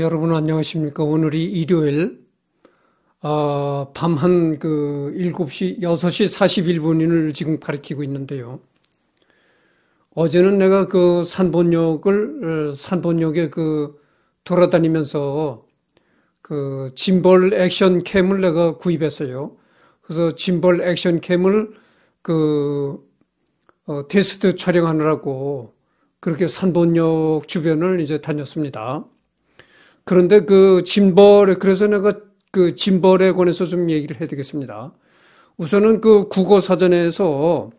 여러분 안녕하십니까. 오늘이 일요일, 어, 아, 밤한 그 7시, 6시 41분을 지금 가리키고 있는데요. 어제는 내가 그 산본역을, 어, 산본역에 그 돌아다니면서 그 짐벌 액션 캠을 내가 구입했어요. 그래서 짐벌 액션 캠을 그, 어, 테스트 촬영하느라고 그렇게 산본역 주변을 이제 다녔습니다. 그런데 그 짐벌에 그래서 내가 그 짐벌에 관해서 좀 얘기를 해드리겠습니다. 우선은 그 국어 사전에서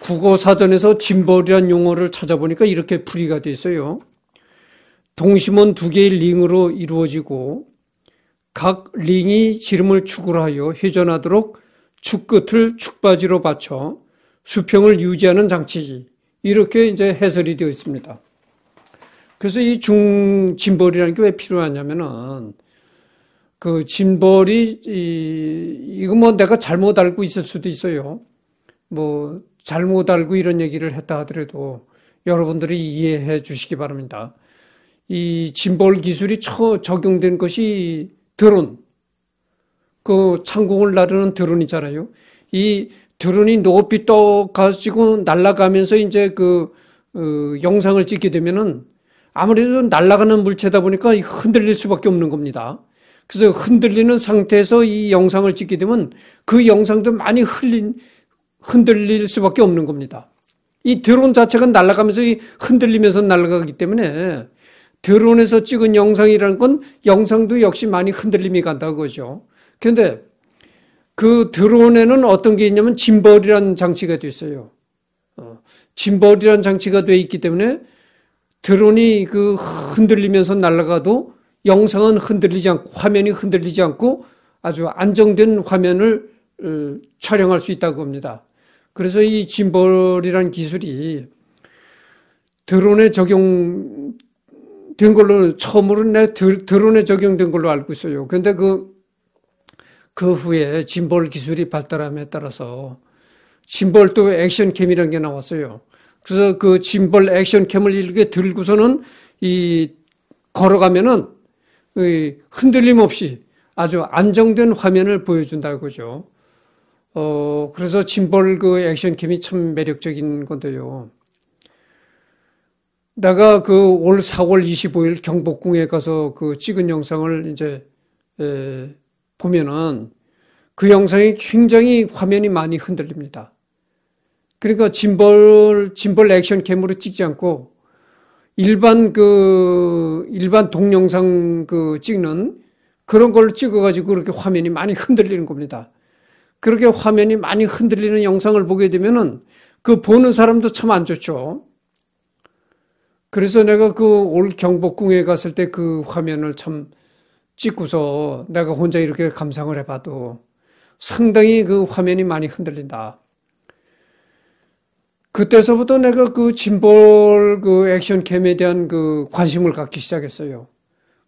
국어 사전에서 짐벌이란 용어를 찾아보니까 이렇게 풀이가 돼 있어요. 동심은두 개의 링으로 이루어지고 각 링이 지름을 축으로 하여 회전하도록 축 끝을 축바지로 받쳐 수평을 유지하는 장치지. 이렇게 이제 해설이 되어 있습니다. 그래서 이 중진벌이라는 게 왜 필요하냐면은 그 진벌이 이 이거 뭐 내가 잘못 알고 있을 수도 있어요. 뭐 잘못 알고 이런 얘기를 했다 하더라도 여러분들이 이해해 주시기 바랍니다. 이 진벌 기술이 처, 적용된 것이 드론. 그 창공을 나르는 드론이잖아요. 이 드론이 높이 떠 가지고 날아가면서 이제 그 어, 영상을 찍게 되면은 아무래도 날아가는 물체다 보니까 흔들릴 수밖에 없는 겁니다. 그래서 흔들리는 상태에서 이 영상을 찍게 되면 그 영상도 많이 흘린, 흔들릴 수밖에 없는 겁니다. 이 드론 자체가 날아가면서 흔들리면서 날아가기 때문에 드론에서 찍은 영상이라는 건 영상도 역시 많이 흔들림이 간다고 거죠. 그런데 그 드론에는 어떤 게 있냐면 짐벌이라는 장치가 되어 있어요. 어, 짐벌이라는 장치가 되어 있기 때문에 드론이 그 흔들리면서 날아가도 영상은 흔들리지 않고 화면이 흔들리지 않고 아주 안정된 화면을 음, 촬영할 수 있다고 합니다. 그래서 이 짐벌이란 기술이 드론에 적용된 걸로 처음으로 내 드론에 적용된 걸로 알고 있어요. 그런데 그, 그 후에 짐벌 기술이 발달함에 따라서 짐벌 또 액션캠이라는 게 나왔어요. 그래서 그 짐벌 액션캠을 이렇게 들고서는 이 걸어가면은 흔들림 없이 아주 안정된 화면을 보여준다고죠. 어, 그래서 짐벌 그 액션캠이 참 매력적인 건데요. 내가 그 올 4월 25일 경복궁에 가서 그 찍은 영상을 이제 에, 보면은 그 영상이 굉장히 화면이 많이 흔들립니다. 그러니까 짐벌, 짐벌 액션 캠으로 찍지 않고 일반 그, 일반 동영상 그 찍는 그런 걸로 찍어가지고 그렇게 화면이 많이 흔들리는 겁니다. 그렇게 화면이 많이 흔들리는 영상을 보게 되면은 그 보는 사람도 참 안 좋죠. 그래서 내가 그 올 경복궁에 갔을 때 그 화면을 참 찍고서 내가 혼자 이렇게 감상을 해봐도 상당히 그 화면이 많이 흔들린다. 그때서부터 내가 그 짐벌 그 액션캠에 대한 그 관심을 갖기 시작했어요.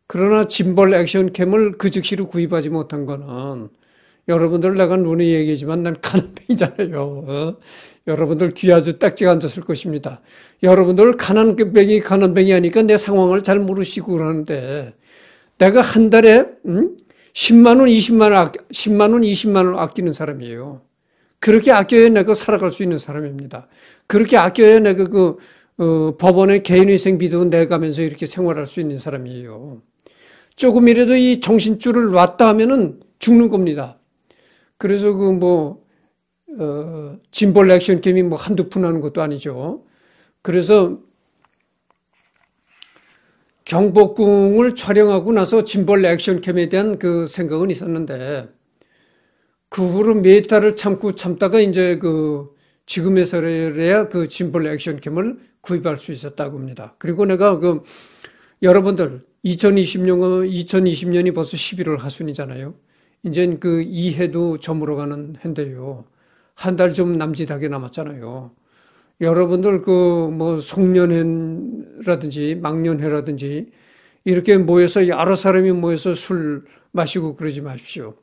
그러나 짐벌 액션캠을 그 즉시로 구입하지 못한 거는 여러분들 내가 눈에 얘기지만 난 가난뱅이잖아요. 어? 여러분들 귀 아주 딱지가 앉았을 것입니다. 여러분들 가난뱅이 가난뱅이 하니까 내 상황을 잘 모르시고 그러는데 내가 한 달에 음? 10만 원, 20만 원, 10만 원, 20만 원 아끼는 사람이에요. 그렇게 아껴야내가 살아갈 수 있는 사람입니다. 그렇게 아껴내고 그 어, 법원의 개인위생 비도 내가면서 이렇게 생활할 수 있는 사람이에요. 조금이라도 이 정신줄을 놨다 하면은 죽는 겁니다. 그래서 그 뭐, 어, 짐벌 액션 게임이 뭐 한두 푼 하는 것도 아니죠. 그래서 경복궁을 촬영하고 나서 짐벌 액션 캠에 대한 그 생각은 있었는데 그 후로 몇 달을 참고 참다가 이제 그 지금에서야 그 짐벌 액션캠을 구입할 수 있었다고 합니다. 그리고 내가 그 여러분들 2020년 2020년이 벌써 11월 하순이잖아요. 이젠 그이 해도 저물어 가는 해인데요. 한 달 좀 남짓하게 남았잖아요. 여러분들 그 뭐 송년회라든지 망년회라든지 이렇게 모여서 여러 사람이 모여서 술 마시고 그러지 마십시오.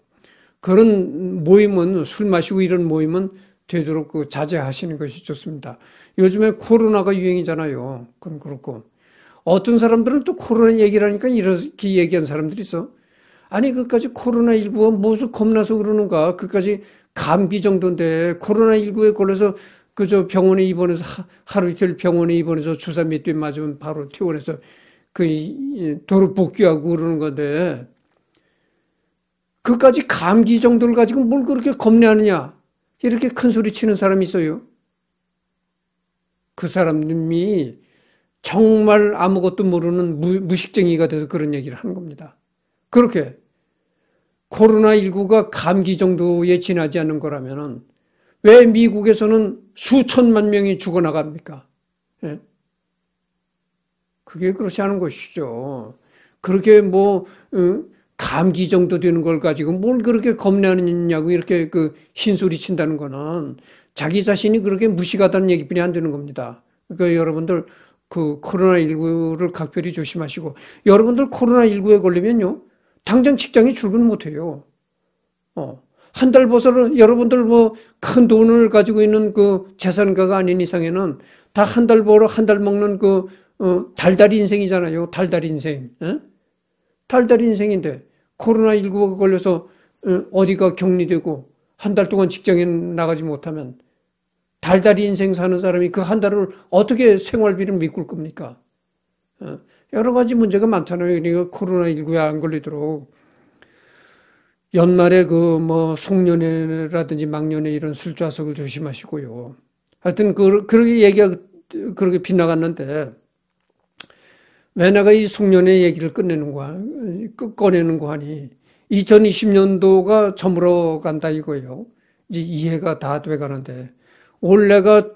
그런 모임은 술 마시고 이런 모임은 되도록 그 자제하시는 것이 좋습니다. 요즘에 코로나가 유행이잖아요. 그럼 그렇고. 어떤 사람들은 또 코로나 얘기를 하니까 이렇게 얘기한 사람들이 있어. 아니, 그까지 코로나19가 무슨 겁나서 그러는가. 그까지 감기 정도인데 코로나19에 걸려서 그저 병원에 입원해서 하, 하루 이틀 병원에 입원해서 주사 몇대 맞으면 바로 퇴원해서 그 도로 복귀하고 그러는 건데 그까지 감기 정도를 가지고 뭘 그렇게 겁내하느냐 이렇게 큰 소리 치는 사람이 있어요. 그 사람이 정말 아무것도 모르는 무, 식쟁이가 돼서 그런 얘기를 하는 겁니다. 그렇게 코로나19가 감기 정도에 지나지 않는 거라면 왜 미국에서는 수천만 명이 죽어나갑니까? 예? 그게 그렇지 않은 것이죠. 그렇게 뭐 응? 어, 감기 정도 되는 걸 가지고 뭘 그렇게 겁내느냐고 이렇게 그 흰소리 친다는 거는 자기 자신이 그렇게 무식하다는 얘기뿐이 안 되는 겁니다. 그러니까 여러분들 그 코로나19를 각별히 조심하시고 여러분들 코로나19에 걸리면요. 당장 직장에 출근 못 해요. 어. 한달벗어써 여러분들 뭐 큰 돈을 가지고 있는 그 재산가가 아닌 이상에는 다 한 달 벌어 한 달 먹는 그 어, 달달이 인생이잖아요. 달달이 인생. 에? 달달이 인생인데 코로나19가 걸려서 어, 어디가 격리되고 한 달 동안 직장에 나가지 못하면 달달이 인생 사는 사람이 그 한 달을 어떻게 생활비를 미꿀 겁니까? 어, 여러 가지 문제가 많잖아요. 그러니까 코로나19에 안 걸리도록. 연말에 그뭐 송년회라든지 막년회 이런 술좌석을 조심하시고요. 하여튼 그, 그렇게 얘기가 그렇게 빗나갔는데 왜 내가 이 송년회 얘기를 끝내는 거야? 끝 꺼내는 거 하니 2020년도가 저물어 간다 이거예요. 이제 이해가 다 돼 가는데 원래가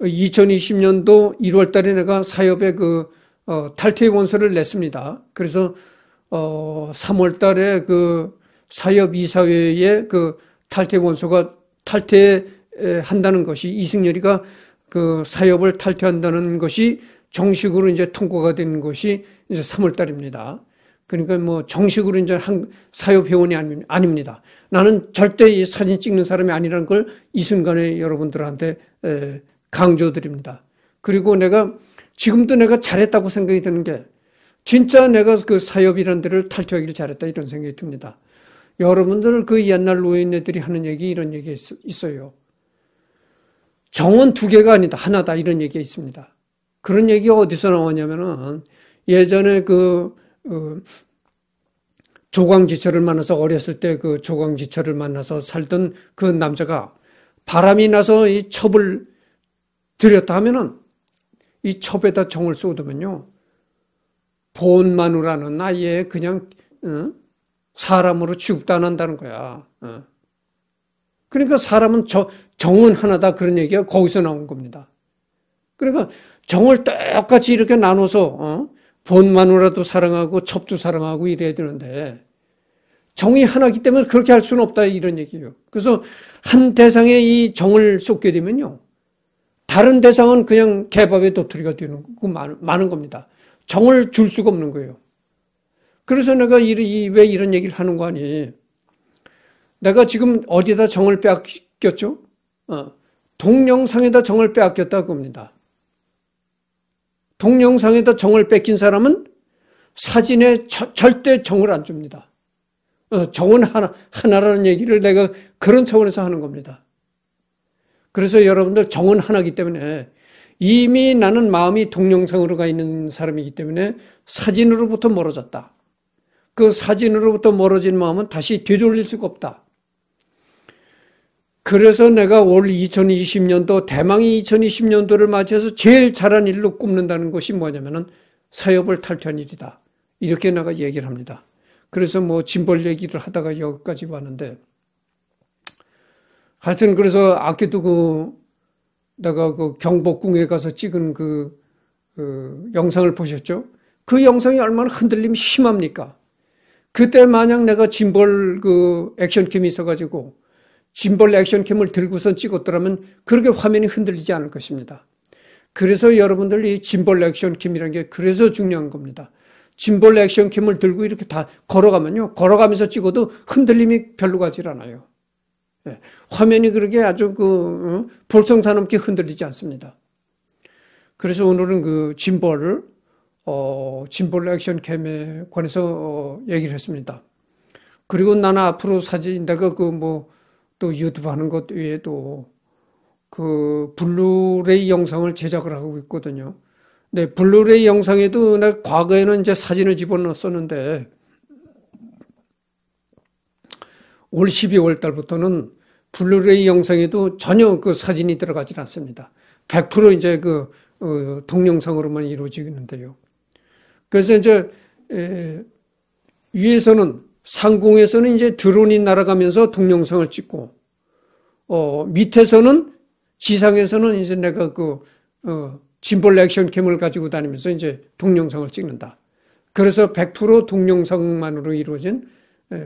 2020년도 1월 달에 내가 사협의 그 어, 탈퇴 원서를 냈습니다. 그래서 어, 3월 달에 그 사협 이사회에 그 탈퇴 원서가 탈퇴한다는 것이 이승열이가 그 사협을 탈퇴한다는 것이 정식으로 이제 통과가 된 것이 이제 3월 달입니다. 그러니까 뭐 정식으로 이제 한 사협 회원이 아닙니다. 나는 절대 이 사진 찍는 사람이 아니라는 걸 이 순간에 여러분들한테 강조드립니다. 그리고 내가 지금도 내가 잘했다고 생각이 드는 게 진짜 내가 그 사협이라는 데를 탈퇴하기를 잘했다 이런 생각이 듭니다. 여러분들 그 옛날 노인네들이 하는 얘기 이런 얘기 있어요. 정원 두 개가 아니다 하나다 이런 얘기가 있습니다. 그런 얘기가 어디서 나오냐면은 예전에 그 어, 조광지처를 만나서 어렸을 때 그조광지처를 만나서 살던 그 남자가 바람이 나서 이 첩을 들였다 하면은 이 첩에다 정을 쏟으면요 본만우라는 아예 그냥 응? 어, 사람으로 취급도 안 한다는 거야. 응. 어. 그러니까 사람은 저, 정은 하나다 그런 얘기가 거기서 나온 겁니다. 그러니까 정을 똑같이 이렇게 나눠서 어? 본만으로라도 사랑하고 첩도 사랑하고 이래야 되는데 정이 하나기 때문에 그렇게 할 수는 없다 이런 얘기예요. 그래서 한 대상에 이 정을 쏟게 되면요. 다른 대상은 그냥 개밥의 도토리가 되는 거 그 많은 겁니다. 정을 줄 수가 없는 거예요. 그래서 내가 이, 왜 이런 얘기를 하는 거 아니? 내가 지금 어디다 정을 빼앗겼죠? 어, 동영상에다 정을 빼앗겼다 그겁니다. 동영상에다 정을 뺏긴 사람은 사진에 저, 절대 정을 안 줍니다. 어, 정은 하나, 하나라는 얘기를 내가 그런 차원에서 하는 겁니다. 그래서 여러분들 정은 하나기 때문에 이미 나는 마음이 동영상으로 가 있는 사람이기 때문에 사진으로부터 멀어졌다. 그 사진으로부터 멀어진 마음은 다시 되돌릴 수가 없다. 그래서 내가 올 2020년도 대망의 2020년도를 맞이해서 제일 잘한 일로 꼽는다는 것이 뭐냐면은 사업을 탈퇴한 일이다. 이렇게 내가 얘기를 합니다. 그래서 뭐 짐벌 얘기를 하다가 여기까지 왔는데 하여튼 그래서 아껴도그 내가 그 경복궁에 가서 찍은 그, 그 영상을 보셨죠? 그 영상이 얼마나 흔들림이 심합니까? 그때 만약 내가 짐벌 그액션캠이 있어가지고 짐벌 액션캠을 들고선 찍었더라면 그렇게 화면이 흔들리지 않을 것입니다. 그래서 여러분들 이 짐벌 액션캠이라는 게 그래서 중요한 겁니다. 짐벌 액션캠을 들고 이렇게 다 걸어가면요. 걸어가면서 찍어도 흔들림이 별로 가질 않아요. 예, 화면이 그렇게 아주 그 어? 볼성사넘게 흔들리지 않습니다. 그래서 오늘은 그 짐벌 어, 짐벌 액션캠에 관해서 어, 얘기를 했습니다. 그리고 나는 앞으로 사진 내가 그뭐 또 유튜브 하는 것 외에도 그 블루레이 영상을 제작을 하고 있거든요. 네, 블루레이 영상에도 나 과거에는 이제 사진을 집어넣었었는데 올 12월 달부터는 블루레이 영상에도 전혀 그 사진이 들어가질 않습니다. 100% 이제 그 어, 동영상으로만 이루어지는데요. 그래서 이제 에, 위에서는 상공에서는 이제 드론이 날아가면서 동영상을 찍고, 어, 밑에서는 지상에서는 이제 내가 그, 어, 짐벌 액션 캠을 가지고 다니면서 이제 동영상을 찍는다. 그래서 100% 동영상만으로 이루어진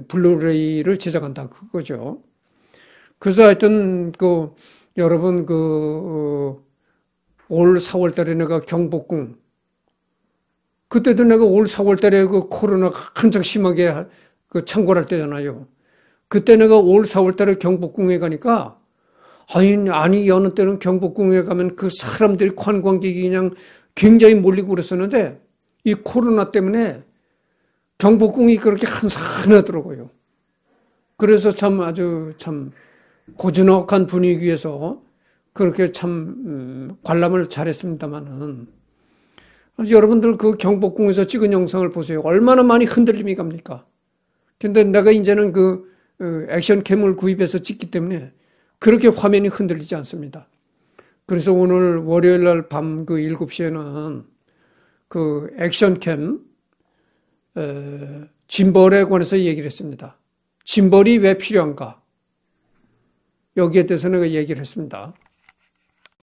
블루레이를 제작한다. 그거죠. 그래서 하여튼 그, 여러분 그, 어, 올 4월 달에 내가 경복궁, 그때도 내가 올 4월 달에 그 코로나 가 한창 심하게 그 창궐할 때잖아요. 그때 내가 올 4월 달에 경복궁에 가니까 아니, 아니, 여느 때는 경복궁에 가면 그 사람들이 관광객이 그냥 굉장히 몰리고 그랬었는데 이 코로나 때문에 경복궁이 그렇게 한산하더라고요. 그래서 참 아주 참 고즈넉한 분위기에서 그렇게 참 음, 관람을 잘했습니다만은 여러분들 그 경복궁에서 찍은 영상을 보세요. 얼마나 많이 흔들림이 갑니까? 근데 내가 이제는 그 어, 액션 캠을 구입해서 찍기 때문에 그렇게 화면이 흔들리지 않습니다. 그래서 오늘 월요일 날 밤그 7시에는 그 액션 캠, 에, 어, 짐벌에 관해서 얘기를 했습니다. 짐벌이 왜 필요한가? 여기에 대해서 내가 얘기를 했습니다.